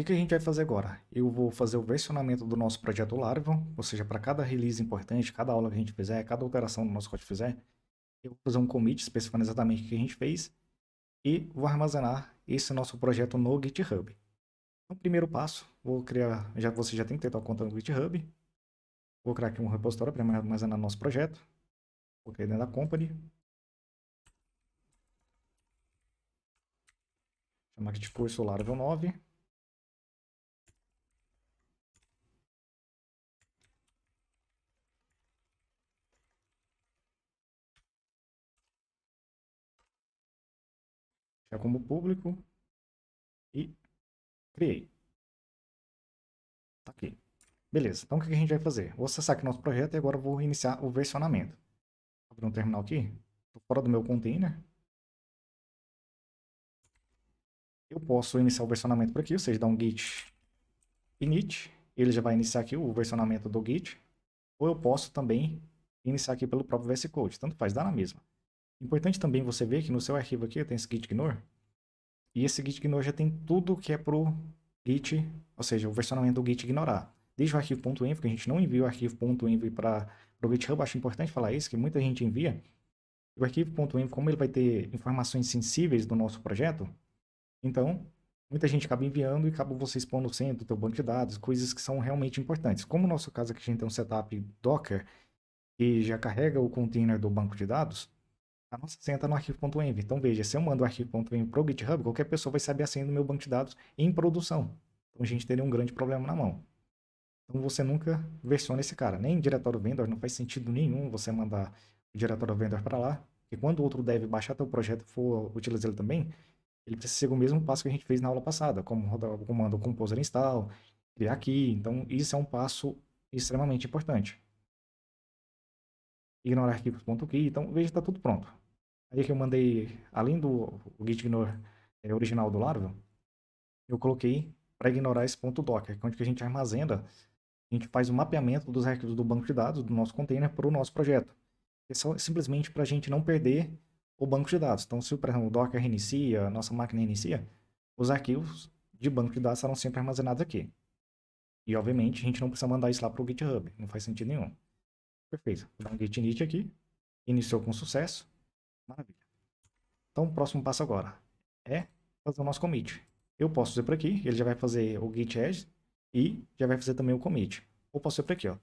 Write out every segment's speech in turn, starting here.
O que a gente vai fazer agora? Eu vou fazer o versionamento do nosso projeto Laravel, ou seja, para cada release importante, cada aula que a gente fizer, cada alteração do nosso código fizer, eu vou fazer um commit especificando exatamente o que a gente fez e vou armazenar esse nosso projeto no GitHub. Então, primeiro passo, vou criar, já você já tem que ter sua conta no GitHub, vou criar aqui um repositório para armazenar nosso projeto, vou criar dentro da company, chamar aqui de curso Laravel 9, já como público. E criei. Tá aqui. Beleza, então o que a gente vai fazer? Vou acessar aqui nosso projeto e agora vou iniciar o versionamento. Vou abrir um terminal aqui. Estou fora do meu container. Eu posso iniciar o versionamento por aqui, ou seja, dar um git init. Ele já vai iniciar aqui o versionamento do git. Ou eu posso também iniciar aqui pelo próprio VS Code. Tanto faz, dá na mesma. Importante também você ver que no seu arquivo aqui tem esse git ignore. E esse git ignore já tem tudo que é pro git, ou seja, o versionamento do git ignorar. Desde o arquivo.env, que a gente não envia o arquivo.env para o GitHub, acho importante falar isso, que muita gente envia. O arquivo.env, como ele vai ter informações sensíveis do nosso projeto, então muita gente acaba enviando e acaba você expondo o centro do teu banco de dados, coisas que são realmente importantes. Como no nosso caso aqui a gente tem um setup Docker, que já carrega o container do banco de dados, a ah, nossa senha está no arquivo.env. Então veja, se eu mando o arquivo.env para o GitHub, qualquer pessoa vai saber a senha do meu banco de dados em produção. Então a gente teria um grande problema na mão. Então você nunca versiona esse cara. Nem diretório vendor, não faz sentido nenhum você mandar o diretório vendor para lá. E quando o outro deve baixar teu projeto e for utilizar ele também, ele precisa seguir o mesmo passo que a gente fez na aula passada, como rodar o comando composer install, criar aqui. Então isso é um passo extremamente importante. Ignorar arquivos.key. Então veja, está tudo pronto. Aí que eu mandei, além do Gitignore é, original do Laravel, eu coloquei para ignorar esse ponto docker, é onde que a gente armazena, a gente faz o mapeamento dos arquivos do banco de dados, do nosso container, para o nosso projeto. É só, é simplesmente para a gente não perder o banco de dados. Então, se por exemplo, o Docker reinicia, a nossa máquina reinicia, os arquivos de banco de dados serão sempre armazenados aqui. E, obviamente, a gente não precisa mandar isso lá para o GitHub, não faz sentido nenhum. Perfeito. Vou dar um git init aqui, iniciou com sucesso. Maravilha. Então, o próximo passo agora é fazer o nosso commit. Eu posso fazer por aqui, ele já vai fazer o git edge e já vai fazer também o commit. Ou posso fazer por aqui, ó.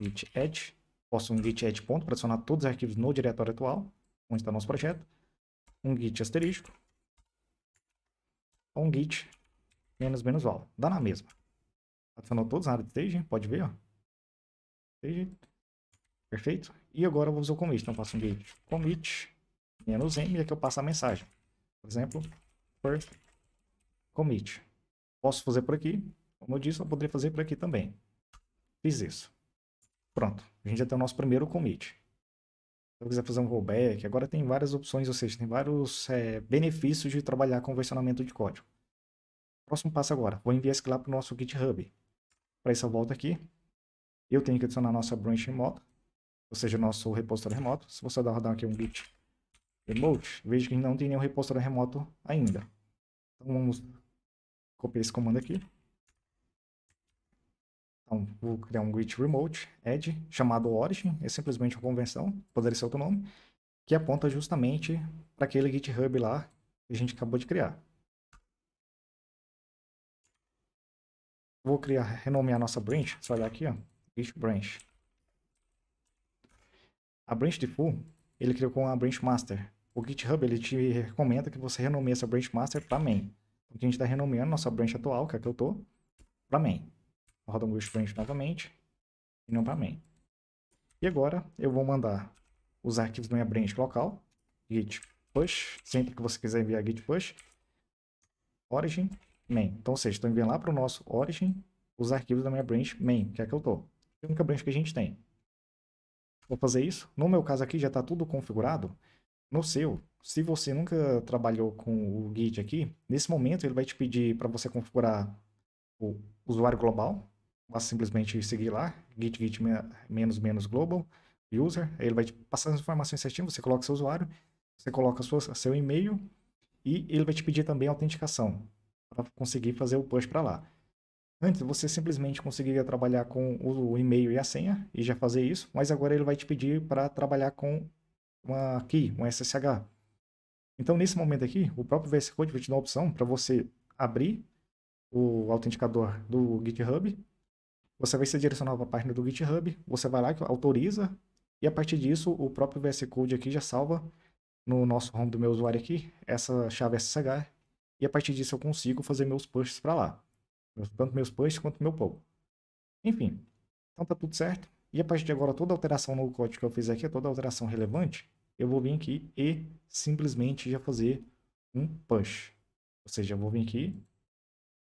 git edge, posso um git edge ponto para adicionar todos os arquivos no diretório atual, onde está nosso projeto. Um git asterisco. Então, um git menos menos val. Dá na mesma. Adicionou todos na área de stage, pode ver, ó. Stage. Perfeito. E agora eu vou usar o commit. Então eu faço um git commit menos m é e aqui eu passo a mensagem. Por exemplo, per commit. Posso fazer por aqui. Como eu disse, eu poderia fazer por aqui também. Fiz isso. Pronto. A gente já tem o nosso primeiro commit. Se eu quiser fazer um rollback, agora tem várias opções, ou seja, tem vários é, benefícios de trabalhar com versionamento de código. Próximo passo agora, vou enviar esse lá para o nosso GitHub. Para isso eu volto aqui. Eu tenho que adicionar a nossa branch remota ou seja, nosso repositório remoto. Se você rodar aqui um git remote, veja que não tem nenhum repositório remoto ainda. Então vamos copiar esse comando aqui. Então, vou criar um git remote add chamado origin, é simplesmente uma convenção, poderia ser outro nome, que aponta justamente para aquele GitHub lá que a gente acabou de criar. Vou criar, renomear nossa branch, vai olhar aqui, ó, git branch. A branch de full, ele criou com a branch master. O GitHub, ele te recomenda que você renomeie essa branch master para main. Então, a gente está renomeando nossa branch atual, que é a que eu tô, para main. Roda um ghost branch novamente e não para main. E agora eu vou mandar os arquivos da minha branch local, git push, sempre que você quiser enviar git push, origin, main. Então, ou seja, estou enviando lá para o nosso origin os arquivos da minha branch main, que é a que eu estou. A única branch que a gente tem. Vou fazer isso. No meu caso aqui já está tudo configurado. No seu, se você nunca trabalhou com o Git aqui, nesse momento ele vai te pedir para você configurar o usuário global. Basta simplesmente seguir lá, git git menos menos global user. Ele vai te passar as informações certinho, você coloca seu usuário, você coloca sua, seu e-mail e ele vai te pedir também autenticação para conseguir fazer o push para lá. Antes você simplesmente conseguiria trabalhar com o e-mail e a senha e já fazer isso, mas agora ele vai te pedir para trabalhar com uma key, um SSH. Então nesse momento aqui, o próprio VS Code vai te dar a opção para você abrir o autenticador do GitHub. Você vai se direcionar para a página do GitHub, você vai lá que autoriza e a partir disso o próprio VS Code aqui já salva no nosso home do meu usuário aqui essa chave SSH e a partir disso eu consigo fazer meus pushes para lá tanto meus posts quanto meu povo. Enfim, então tá tudo certo. E a partir de agora, toda alteração no código que eu fiz aqui, toda alteração relevante, eu vou vir aqui e simplesmente já fazer um push. Ou seja, eu vou vir aqui,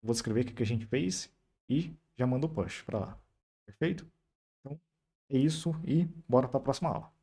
vou escrever o que a gente fez e já mando o push para lá. Perfeito? Então, é isso e bora para a próxima aula.